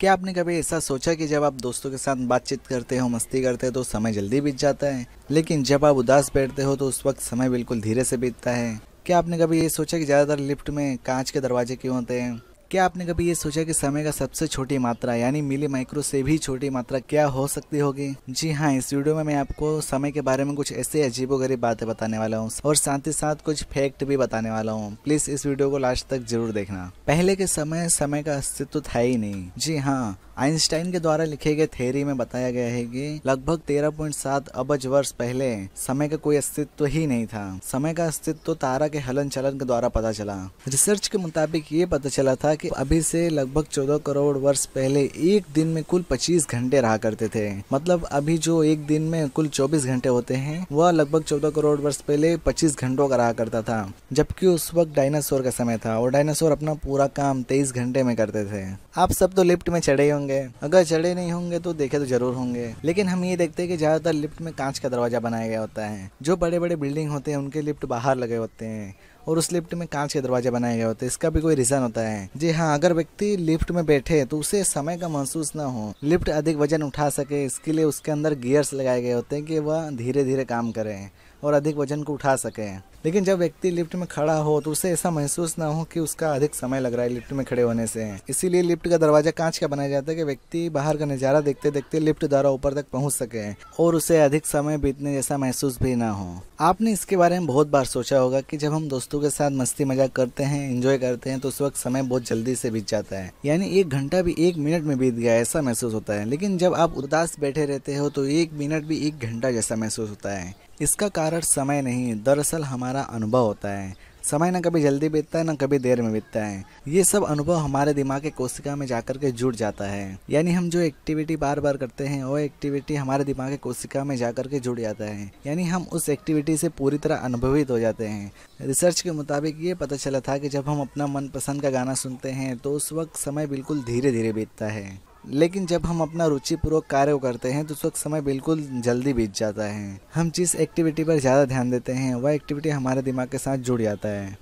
क्या आपने कभी ऐसा सोचा कि जब आप दोस्तों के साथ बातचीत करते हो मस्ती करते हो तो समय जल्दी बीत जाता है लेकिन जब आप उदास बैठते हो तो उस वक्त समय बिल्कुल धीरे से बीतता है क्या आपने कभी ये सोचा कि ज़्यादातर लिफ्ट में कांच के दरवाजे क्यों होते हैं क्या आपने कभी ये सोचा कि समय का सबसे छोटी मात्रा यानी मिली माइक्रो से भी छोटी मात्रा क्या हो सकती होगी जी हाँ इस वीडियो में मैं आपको समय के बारे में कुछ ऐसे अजीबोगरीब बातें बताने वाला हूँ और साथ ही साथ कुछ फैक्ट भी बताने वाला हूँ प्लीज इस वीडियो को लास्ट तक जरूर देखना पहले के समय समय का अस्तित्व था ही नहीं जी हाँ आइंस्टाइन के द्वारा लिखे गए थेरी में बताया गया है कि लगभग 13.7 अबज वर्ष पहले समय का कोई अस्तित्व ही नहीं था समय का अस्तित्व तारा के हलन चलन के द्वारा पता चला रिसर्च के मुताबिक ये पता चला था कि अभी से लगभग 14 करोड़ वर्ष पहले एक दिन में कुल 25 घंटे रहा करते थे मतलब अभी जो एक दिन में कुल 24 घंटे होते हैं वह लगभग 14 करोड़ वर्ष पहले 25 घंटों का रहा करता था जबकि उस वक्त डायनासोर का समय था और डायनासोर अपना पूरा काम तेईस घंटे में करते थे आप सब तो लिफ्ट में चढ़े होंगे अगर चढ़े नहीं होंगे तो देखे तो जरूर होंगे लेकिन हम ये देखते हैं कि ज्यादातर लिफ्ट में कांच का दरवाजा बनाया गया होता है जो बड़े बड़े बिल्डिंग होते हैं उनके लिफ्ट बाहर लगे होते हैं और उस लिफ्ट में कांच के दरवाजे बनाए गए होते हैं इसका भी कोई रीजन होता है जी हाँ अगर व्यक्ति लिफ्ट में बैठे तो उसे समय का महसूस न हो लिफ्ट अधिक वजन उठा सके इसके लिए उसके अंदर गियर्स लगाए गए होते हैं कि वह धीरे धीरे काम करें और अधिक वजन को उठा सके लेकिन जब व्यक्ति लिफ्ट में खड़ा हो तो उसे ऐसा महसूस ना हो कि उसका अधिक समय लग रहा है लिफ्ट में खड़े होने से इसीलिए लिफ्ट का दरवाजा कांच का बनाया जाता है कि व्यक्ति बाहर का नज़ारा देखते देखते लिफ्ट द्वारा ऊपर तक पहुंच सके और उसे अधिक समय बीतने जैसा महसूस भी ना हो आपने इसके बारे में बहुत बार सोचा होगा कि जब हम दोस्तों दोस्तों के साथ मस्ती मजाक करते हैं इंजॉय करते हैं तो उस वक्त समय बहुत जल्दी से बीत जाता है यानी एक घंटा भी एक मिनट में बीत गया ऐसा महसूस होता है लेकिन जब आप उदास बैठे रहते हो तो एक मिनट भी एक घंटा जैसा महसूस होता है इसका कारण समय नहीं दरअसल हमारा अनुभव होता है समय ना कभी जल्दी बीतता है ना कभी देर में बीतता है ये सब अनुभव हमारे दिमाग के कोशिका में जाकर के जुड़ जाता है यानी हम जो एक्टिविटी बार बार करते हैं वो एक्टिविटी हमारे दिमाग के कोशिका में जाकर के जुड़ जाता है यानी हम उस एक्टिविटी से पूरी तरह अनुभवित हो जाते हैं रिसर्च के मुताबिक ये पता चला था कि जब हम अपना मनपसंद का गाना सुनते हैं तो उस वक्त समय बिल्कुल धीरे धीरे बीतता है लेकिन जब हम अपना रुचिपूर्वक कार्य करते हैं तो उस वक्त समय बिल्कुल जल्दी बीत जाता है हम जिस एक्टिविटी पर ज़्यादा ध्यान देते हैं वह एक्टिविटी हमारे दिमाग के साथ जुड़ जाता है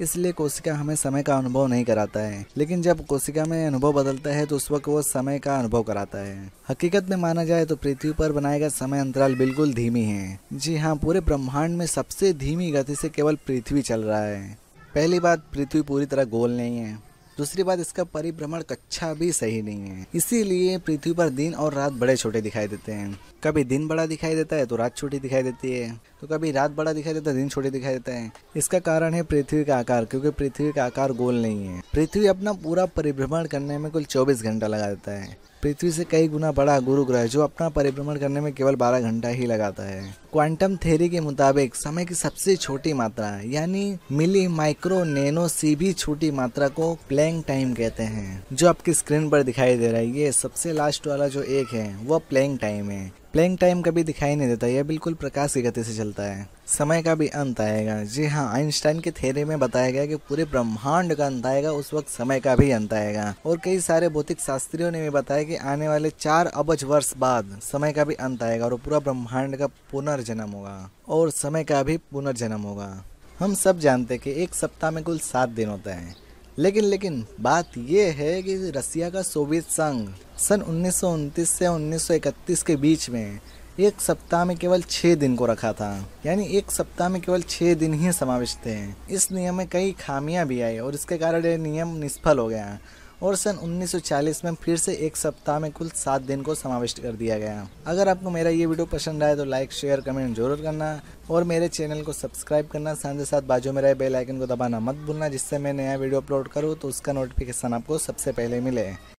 इसलिए कोशिका हमें समय का अनुभव नहीं कराता है लेकिन जब कोशिका में अनुभव बदलता है तो उस वक्त वो समय का अनुभव कराता है हकीकत में माना जाए तो पृथ्वी पर बनाया गया समय अंतराल बिल्कुल धीमी है जी हाँ पूरे ब्रह्मांड में सबसे धीमी गति से केवल पृथ्वी चल रहा है पहली बात पृथ्वी पूरी तरह गोल नहीं है दूसरी बात इसका परिभ्रमण कक्षा भी सही नहीं है इसीलिए पृथ्वी पर दिन और रात बड़े छोटे दिखाई देते हैं कभी दिन बड़ा दिखाई देता है तो रात छोटी दिखाई देती है तो कभी रात बड़ा दिखाई देता है दिन छोटी दिखाई देता है इसका कारण है पृथ्वी का आकार क्योंकि पृथ्वी का आकार गोल नहीं है पृथ्वी अपना पूरा परिभ्रमण करने में कुल 24 घंटा लगा देता है पृथ्वी से कई गुना बड़ा गुरु ग्रह जो अपना परिभ्रमण करने में केवल 12 घंटा ही लगाता है क्वांटम थ्योरी के मुताबिक समय की सबसे छोटी मात्रा यानी मिली माइक्रो नैनो सी भी छोटी मात्रा को प्लैंग टाइम कहते हैं जो आपकी स्क्रीन पर दिखाई दे रहा है ये सबसे लास्ट वाला जो एक है वह प्लैंग टाइम है प्लेइंग टाइम कभी दिखाई नहीं देता यह बिल्कुल प्रकाश की गति से चलता है समय का भी अंत आएगा जी हाँ आइंस्टाइन के थेरे में बताया गया कि पूरे ब्रह्मांड का अंत आएगा उस वक्त समय का भी अंत आएगा और कई सारे भौतिक शास्त्रियों ने भी बताया कि आने वाले चार अबज वर्ष बाद समय का भी अंत आएगा और पूरा ब्रह्मांड का पुनर्जन्म होगा और समय का भी पुनर्जन्म होगा हम सब जानते हैं कि एक सप्ताह में कुल सात दिन होता है लेकिन लेकिन बात यह है कि रसिया का सोवियत संघ सन उन्नीस से उन्नीस के बीच में एक सप्ताह में केवल छः दिन को रखा था यानी एक सप्ताह में केवल छः दिन ही समाविष्ट थे इस नियम में कई खामियां भी आई और इसके कारण यह नियम निष्फल हो गया और सन 1940 में फिर से एक सप्ताह में कुल सात दिन को समाविष्ट कर दिया गया अगर आपको मेरा ये वीडियो पसंद आए तो लाइक शेयर कमेंट जरूर करना और मेरे चैनल को सब्सक्राइब करना साथ ही साथ बाजू में रहे बेल आइकन को दबाना मत भूलना जिससे मैं नया वीडियो अपलोड करूँ तो उसका नोटिफिकेशन आपको सबसे पहले मिले